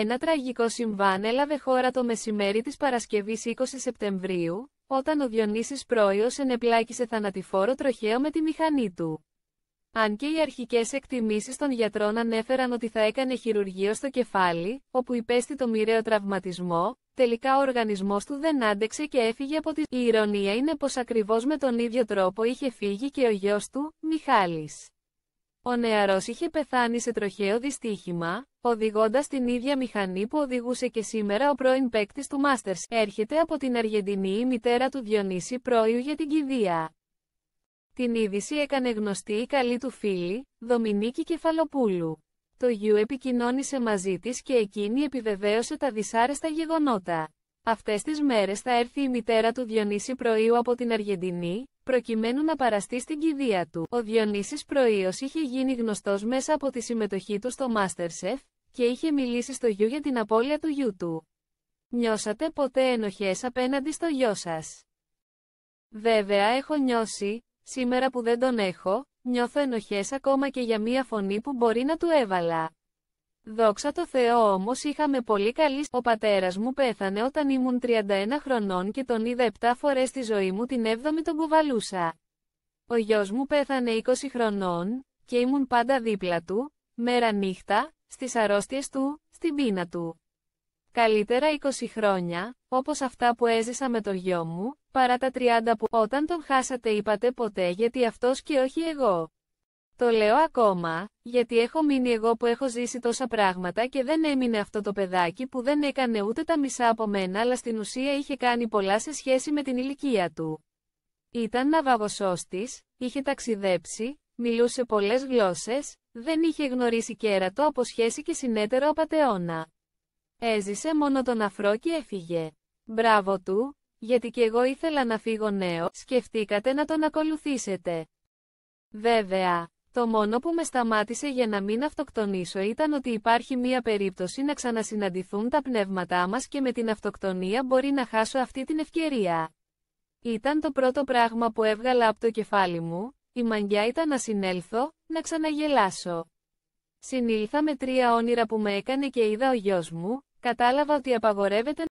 Ένα τραγικό συμβάν έλαβε χώρα το μεσημέρι της Παρασκευής 20 Σεπτεμβρίου, όταν ο Διονύσης Πρόιος ενεπλάκησε θανατηφόρο τροχαίο με τη μηχανή του. Αν και οι αρχικές εκτιμήσεις των γιατρών ανέφεραν ότι θα έκανε χειρουργείο στο κεφάλι, όπου υπέστη το μοιραίο τραυματισμό, τελικά ο οργανισμός του δεν άντεξε και έφυγε από τη... Η ηρωνία είναι πως ακριβώς με τον ίδιο τρόπο είχε φύγει και ο γιος του, Μιχάλης. Ο νεαρός είχε πεθάνει σε τροχαίο δυστύχημα, οδηγώντας την ίδια μηχανή που οδηγούσε και σήμερα ο πρώην παίκτης του Μάστερς. Έρχεται από την Αργεντινή η μητέρα του Διονύση Πρόιου για την κηδεία. Την είδηση έκανε γνωστή η καλή του φίλη, Δομινίκη Κεφαλοπούλου. Το γιου επικοινώνησε μαζί της και εκείνη επιβεβαίωσε τα δυσάρεστα γεγονότα. Αυτές τις μέρες θα έρθει η μητέρα του Διονύση Πρωίου από την Αργεντινή, προκειμένου να παραστεί στην κηδεία του. Ο Διονύσης Προείος είχε γίνει γνωστός μέσα από τη συμμετοχή του στο Masterchef και είχε μιλήσει στο γιου για την απώλεια του γιου του. Νιώσατε ποτέ ενοχές απέναντι στο γιο σας. Βέβαια έχω νιώσει, σήμερα που δεν τον έχω, νιώθω ενοχές ακόμα και για μία φωνή που μπορεί να του έβαλα. Δόξα τω Θεώ όμως είχαμε πολύ καλή Ο πατέρας μου πέθανε όταν ήμουν 31 χρονών και τον είδα 7 φορές στη ζωή μου την 7η τον κουβαλούσα. Ο γιος μου πέθανε 20 χρονών και ήμουν πάντα δίπλα του, μέρα νύχτα, στις αρρώστιες του, στην πείνα του. Καλύτερα 20 χρόνια, όπως αυτά που έζησα με το γιο μου, παρά τα 30 που όταν τον χάσατε είπατε ποτέ γιατί αυτός και όχι εγώ. Το λέω ακόμα, γιατί έχω μείνει εγώ που έχω ζήσει τόσα πράγματα και δεν έμεινε αυτό το παιδάκι που δεν έκανε ούτε τα μισά από μένα αλλά στην ουσία είχε κάνει πολλά σε σχέση με την ηλικία του. Ήταν της, είχε ταξιδέψει, μιλούσε πολλές γλώσσες, δεν είχε γνωρίσει κέρατο από σχέση και συνέτερο απατεώνα. Έζησε μόνο τον αφρό και έφυγε. Μπράβο του, γιατί κι εγώ ήθελα να φύγω νέο, σκεφτήκατε να τον ακολουθήσετε. Βέβαια, το μόνο που με σταμάτησε για να μην αυτοκτονήσω ήταν ότι υπάρχει μία περίπτωση να ξανασυναντηθούν τα πνεύματά μας και με την αυτοκτονία μπορεί να χάσω αυτή την ευκαιρία. Ήταν το πρώτο πράγμα που έβγαλα από το κεφάλι μου, η μαγιά ήταν να συνέλθω, να ξαναγελάσω. Συνήλθα με τρία όνειρα που με έκανε και είδα ο γιος μου, κατάλαβα ότι απαγορεύεται